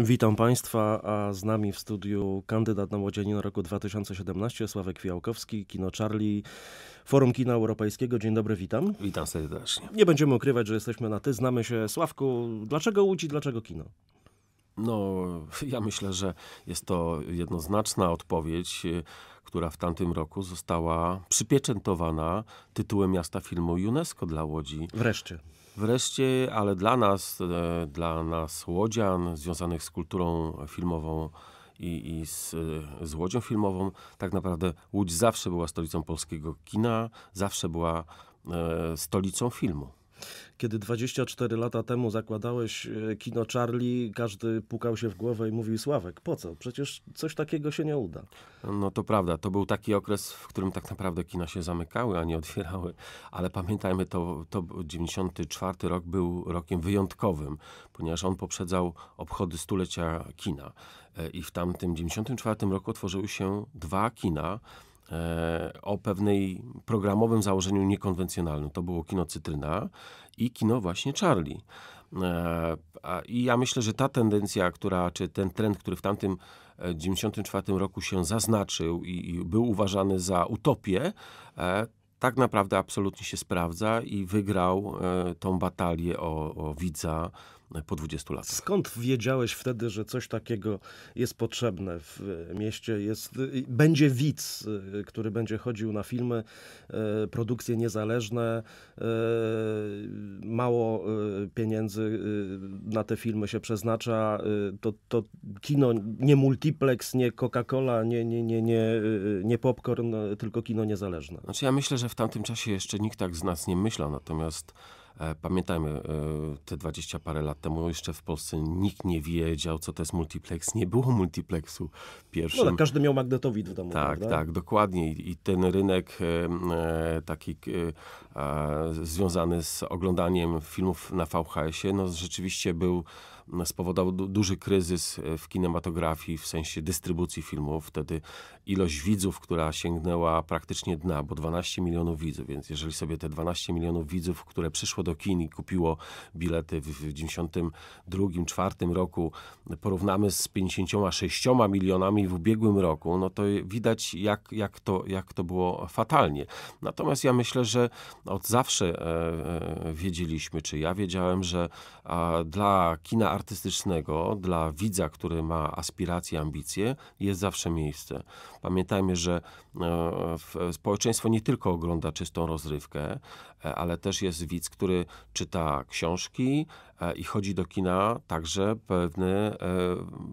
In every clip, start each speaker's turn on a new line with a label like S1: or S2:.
S1: Witam Państwa, a z nami w studiu kandydat na na roku 2017 Sławek Fiałkowski, Kino Charlie, Forum Kina Europejskiego. Dzień dobry, witam. Witam serdecznie. Nie będziemy ukrywać, że jesteśmy na ty, znamy się. Sławku, dlaczego Łódź dlaczego kino?
S2: No, ja myślę, że jest to jednoznaczna odpowiedź, y, która w tamtym roku została przypieczętowana tytułem Miasta Filmu UNESCO dla Łodzi. Wreszcie. Wreszcie, ale dla nas, e, dla nas łodzian związanych z kulturą filmową i, i z, e, z Łodzią filmową, tak naprawdę Łódź zawsze była stolicą polskiego kina, zawsze była e, stolicą filmu. Kiedy
S1: 24 lata temu zakładałeś e, kino Charlie, każdy pukał się w głowę i mówił Sławek, po co? Przecież coś takiego się nie uda.
S2: No to prawda, to był taki okres, w którym tak naprawdę kina się zamykały, a nie otwierały, ale pamiętajmy, to, to 94 rok był rokiem wyjątkowym, ponieważ on poprzedzał obchody stulecia kina e, i w tamtym 94 roku otworzyły się dwa kina, E, o pewnej programowym założeniu niekonwencjonalnym. To było kino Cytryna i kino właśnie Charlie. E, I ja myślę, że ta tendencja, która, czy ten trend, który w tamtym 94 e, roku się zaznaczył i, i był uważany za utopię, tak naprawdę absolutnie się sprawdza i wygrał tą batalię o, o widza po 20 latach.
S1: Skąd wiedziałeś wtedy,
S2: że coś takiego
S1: jest potrzebne w e, mieście? Jest, e, będzie widz, e, który będzie chodził na filmy, produkcje niezależne, mało pieniędzy na te filmy się przeznacza, to, to kino nie multiplex, nie Coca-Cola, nie, nie, nie, nie, nie popcorn, tylko kino
S2: niezależne. Znaczy ja myślę, że w tamtym czasie jeszcze nikt tak z nas nie myślał, natomiast E, pamiętajmy, e, te dwadzieścia parę lat temu jeszcze w Polsce nikt nie wiedział, co to jest multiplex. Nie było multiplexu pierwszego. No, ale każdy miał
S1: magnetowid w domu. Tak, prawda? tak,
S2: dokładnie. I ten rynek e, taki związany z oglądaniem filmów na VHS-ie, no rzeczywiście był spowodował duży kryzys e, w kinematografii w sensie dystrybucji filmów. Wtedy ilość widzów, która sięgnęła praktycznie dna, bo 12 milionów widzów, więc jeżeli sobie te 12 milionów widzów, które przyszło do kin i kupiło bilety w 1992-1994 roku, porównamy z 56 milionami w ubiegłym roku, no to widać jak, jak, to, jak to było fatalnie. Natomiast ja myślę, że od zawsze e, e, wiedzieliśmy, czy ja wiedziałem, że a, dla kina artystycznego dla widza, który ma aspiracje, ambicje, jest zawsze miejsce. Pamiętajmy, że e, społeczeństwo nie tylko ogląda czystą rozrywkę, e, ale też jest widz, który czyta książki, E, i chodzi do kina także pewne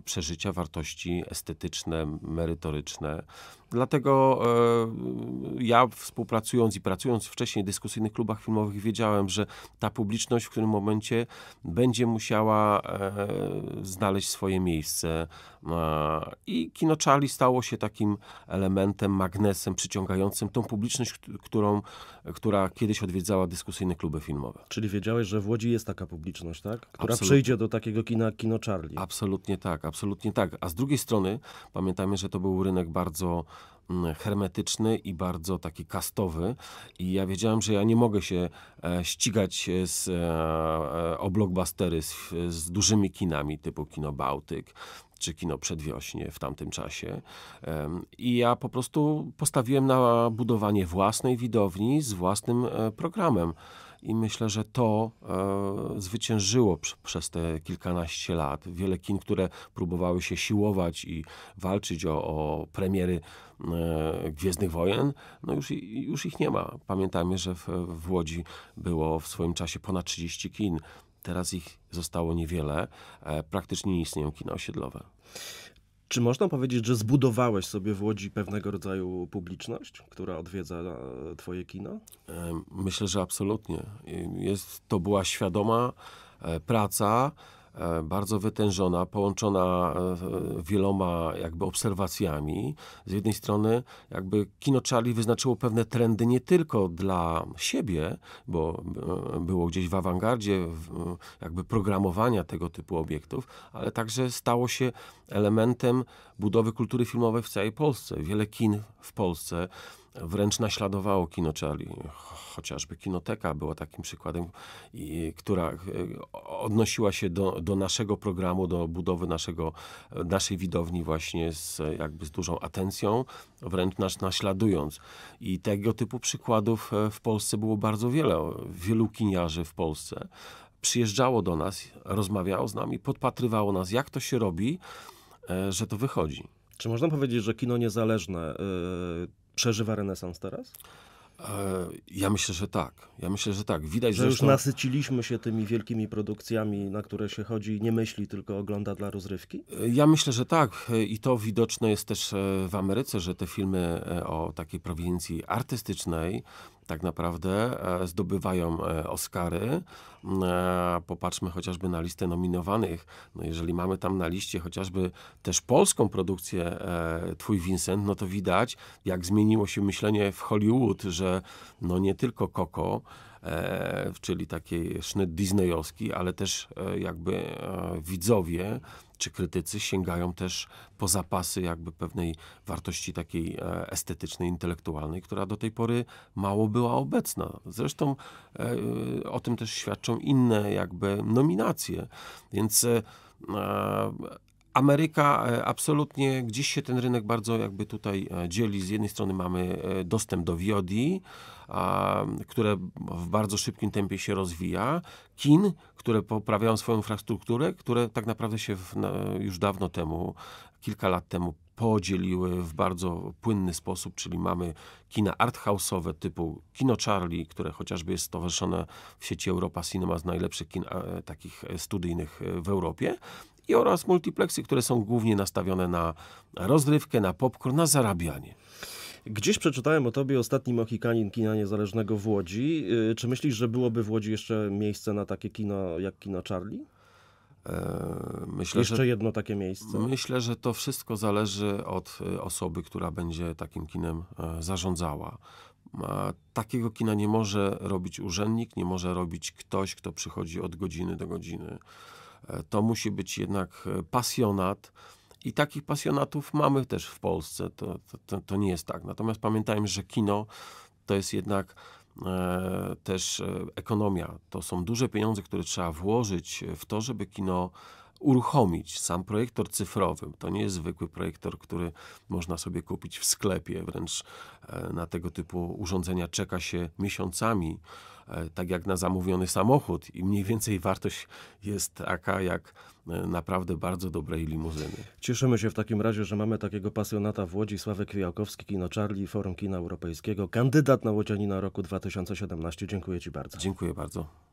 S2: przeżycia, wartości estetyczne, merytoryczne. Dlatego e, ja współpracując i pracując wcześniej w dyskusyjnych klubach filmowych wiedziałem, że ta publiczność w którym momencie będzie musiała e, znaleźć swoje miejsce. I kino Charlie stało się takim elementem, magnesem przyciągającym tą publiczność, którą, która kiedyś odwiedzała dyskusyjne kluby filmowe. Czyli wiedziałeś, że w Łodzi jest taka
S1: publiczność? tak?
S2: Która Absolut... przyjdzie do takiego kina jak Kino Charlie. Absolutnie tak, absolutnie tak. A z drugiej strony pamiętajmy, że to był rynek bardzo mm, hermetyczny i bardzo taki kastowy i ja wiedziałem, że ja nie mogę się e, ścigać z, e, e, o blockbustery z, z dużymi kinami typu Kino Bałtyk, czy kino przedwiośnie w tamtym czasie. I ja po prostu postawiłem na budowanie własnej widowni z własnym programem. I myślę, że to e, zwyciężyło pr przez te kilkanaście lat. Wiele kin, które próbowały się siłować i walczyć o, o premiery e, Gwiezdnych Wojen, no już, już ich nie ma. Pamiętajmy, że w, w Łodzi było w swoim czasie ponad 30 kin. Teraz ich zostało niewiele. E, praktycznie nie istnieją kina osiedlowe.
S1: Czy można powiedzieć, że zbudowałeś sobie w Łodzi pewnego rodzaju publiczność, która
S2: odwiedza e, twoje kino? E, myślę, że absolutnie. Jest, to była świadoma e, praca E, bardzo wytężona, połączona e, wieloma jakby obserwacjami. Z jednej strony jakby kino Charlie wyznaczyło pewne trendy nie tylko dla siebie, bo e, było gdzieś w awangardzie jakby programowania tego typu obiektów, ale także stało się elementem budowy kultury filmowej w całej Polsce. Wiele kin w Polsce wręcz naśladowało kino Charlie. Chociażby kinoteka była takim przykładem, i, która e, odnosiła się do, do naszego programu, do budowy naszego, e, naszej widowni właśnie z, jakby z dużą atencją, wręcz nas naśladując. I tego typu przykładów e, w Polsce było bardzo wiele. Wielu kiniarzy w Polsce przyjeżdżało do nas, rozmawiało z nami, podpatrywało nas, jak to się robi, że to wychodzi. Czy można powiedzieć, że kino niezależne przeżywa renesans teraz? E, ja myślę, że tak. Ja myślę, że tak. Widać, że zresztą... już
S1: nasyciliśmy się tymi wielkimi produkcjami, na które się chodzi i nie myśli, tylko ogląda dla rozrywki?
S2: E, ja myślę, że tak. E, I to widoczne jest też w Ameryce, że te filmy o takiej prowincji artystycznej tak naprawdę e, zdobywają e, Oscary. Mm, e, popatrzmy chociażby na listę nominowanych. No jeżeli mamy tam na liście chociażby też polską produkcję Twój Vincent, no to widać, jak zmieniło się myślenie w Hollywood, że no nie tylko Coco, E, czyli taki sznyt disneyowski, ale też e, jakby e, widzowie czy krytycy sięgają też po zapasy jakby pewnej wartości takiej estetycznej, intelektualnej, która do tej pory mało była obecna. Zresztą o tym też świadczą inne jakby nominacje. Więc Ameryka e, absolutnie, gdzieś się ten rynek bardzo jakby tutaj e, dzieli. Z jednej strony mamy e, dostęp do VODI, które w bardzo szybkim tempie się rozwija, kin, które poprawiają swoją infrastrukturę, które tak naprawdę się już dawno temu, kilka lat temu podzieliły w bardzo płynny sposób, czyli mamy kina arthouse'owe typu Kino Charlie, które chociażby jest stowarzyszone w sieci Europa Cinema z najlepszych kin takich studyjnych w Europie i oraz multiplexy, które są głównie nastawione na rozrywkę, na popcorn, na zarabianie. Gdzieś przeczytałem o tobie
S1: ostatni Mohikanin kina niezależnego w Łodzi. Y, czy myślisz, że byłoby w Łodzi jeszcze miejsce na takie
S2: kino jak kina Charlie? E, myślę, Jeszcze że, jedno takie miejsce. Myślę, że to wszystko zależy od y, osoby, która będzie takim kinem e, zarządzała. Takiego kina nie może robić urzędnik, nie może robić ktoś, kto przychodzi od godziny do godziny. E, to musi być jednak e, pasjonat. I takich pasjonatów mamy też w Polsce. To, to, to nie jest tak. Natomiast pamiętajmy, że kino to jest jednak e, też e, ekonomia. To są duże pieniądze, które trzeba włożyć w to, żeby kino uruchomić. Sam projektor cyfrowy to nie jest zwykły projektor, który można sobie kupić w sklepie. Wręcz na tego typu urządzenia czeka się miesiącami E, tak jak na zamówiony samochód i mniej więcej wartość jest taka jak e, naprawdę bardzo dobrej limuzyny.
S1: Cieszymy się w takim razie, że mamy takiego pasjonata w Łodzi, Sławek Kwiałkowski, Kino Charlie, Forum Kina Europejskiego, kandydat na Łodzianina roku 2017. Dziękuję Ci bardzo. Dziękuję bardzo.